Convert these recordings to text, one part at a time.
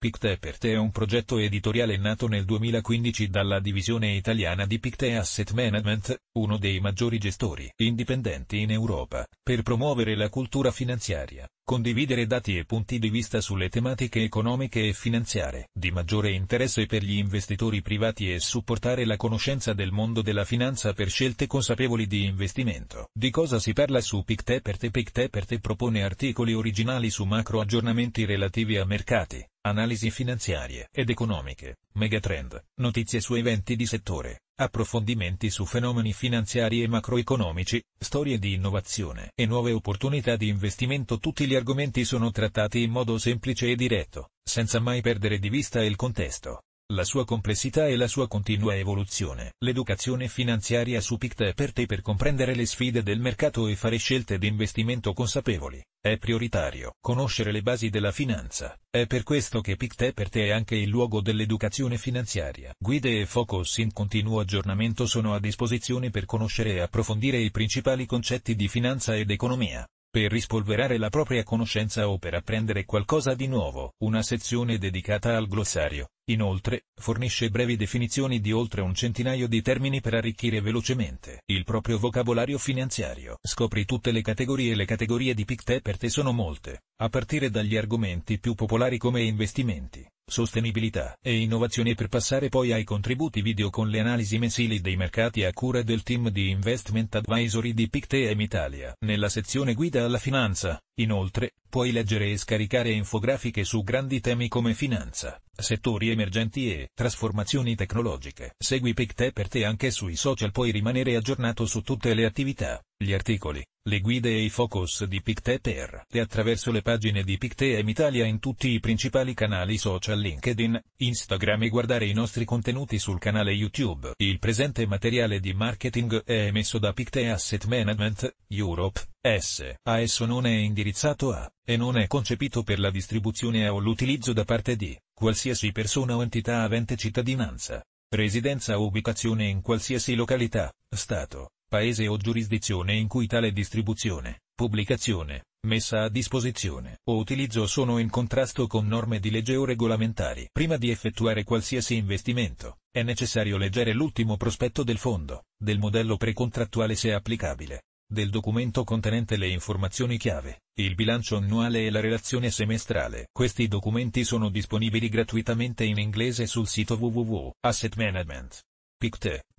Pictet per è un progetto editoriale nato nel 2015 dalla divisione italiana di Picte Asset Management, uno dei maggiori gestori indipendenti in Europa, per promuovere la cultura finanziaria, condividere dati e punti di vista sulle tematiche economiche e finanziarie di maggiore interesse per gli investitori privati e supportare la conoscenza del mondo della finanza per scelte consapevoli di investimento. Di cosa si parla su Pictet per te? Pictet per te propone articoli originali su macro aggiornamenti relativi a mercati analisi finanziarie ed economiche, megatrend, notizie su eventi di settore, approfondimenti su fenomeni finanziari e macroeconomici, storie di innovazione e nuove opportunità di investimento. Tutti gli argomenti sono trattati in modo semplice e diretto, senza mai perdere di vista il contesto la sua complessità e la sua continua evoluzione. L'educazione finanziaria su PICT è per te per comprendere le sfide del mercato e fare scelte di investimento consapevoli. È prioritario conoscere le basi della finanza. È per questo che PICT per te è anche il luogo dell'educazione finanziaria. Guide e focus in continuo aggiornamento sono a disposizione per conoscere e approfondire i principali concetti di finanza ed economia per rispolverare la propria conoscenza o per apprendere qualcosa di nuovo. Una sezione dedicata al glossario, inoltre, fornisce brevi definizioni di oltre un centinaio di termini per arricchire velocemente il proprio vocabolario finanziario. Scopri tutte le categorie e le categorie di PICTE per te sono molte, a partire dagli argomenti più popolari come investimenti, sostenibilità e innovazione per passare poi ai contributi video con le analisi mensili dei mercati a cura del team di Investment Advisory di Pictet Italia. Nella sezione guida alla finanza, Inoltre, puoi leggere e scaricare infografiche su grandi temi come finanza, settori emergenti e trasformazioni tecnologiche. Segui PicTe per te anche sui social puoi rimanere aggiornato su tutte le attività, gli articoli, le guide e i focus di PicTe per te attraverso le pagine di PicTe M Italia in tutti i principali canali social LinkedIn, Instagram e guardare i nostri contenuti sul canale YouTube. Il presente materiale di marketing è emesso da PicTe Asset Management, Europe. S. A esso non è indirizzato a, e non è concepito per la distribuzione o l'utilizzo da parte di, qualsiasi persona o entità avente cittadinanza, residenza o ubicazione in qualsiasi località, Stato, Paese o giurisdizione in cui tale distribuzione, pubblicazione, messa a disposizione o utilizzo sono in contrasto con norme di legge o regolamentari. Prima di effettuare qualsiasi investimento, è necessario leggere l'ultimo prospetto del fondo, del modello precontrattuale se applicabile, del documento contenente le informazioni chiave, il bilancio annuale e la relazione semestrale. Questi documenti sono disponibili gratuitamente in inglese sul sito www.assetmanagement.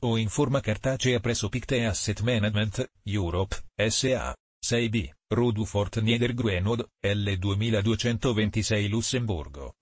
o in forma cartacea presso PICTE Asset Management, Europe, SA. 6B, Rudolfort Niedergrenod, L2226 Lussemburgo,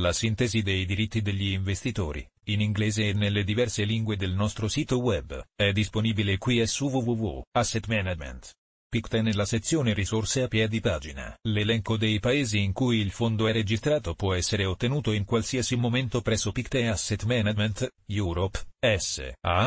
la sintesi dei diritti degli investitori, in inglese e nelle diverse lingue del nostro sito web, è disponibile qui su www.assetmanagement.pict nella sezione risorse a piedi pagina. L'elenco dei paesi in cui il fondo è registrato può essere ottenuto in qualsiasi momento presso PICTE Asset Management, Europe, S.A.,